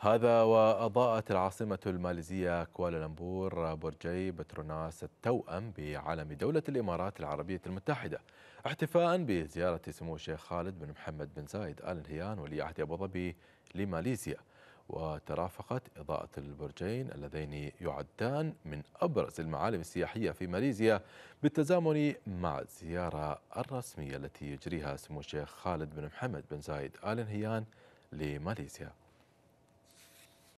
هذا وأضاءت العاصمة الماليزية كوالالمبور برجي بتروناس التوأم بعلم دولة الإمارات العربية المتحدة احتفاء بزيارة سمو الشيخ خالد بن محمد بن زايد آل نهيان ولي عهد أبو ظبي لماليزيا وترافقت إضاءة البرجين اللذين يعدان من أبرز المعالم السياحية في ماليزيا بالتزامن مع الزيارة الرسمية التي يجريها سمو الشيخ خالد بن محمد بن زايد آل نهيان لماليزيا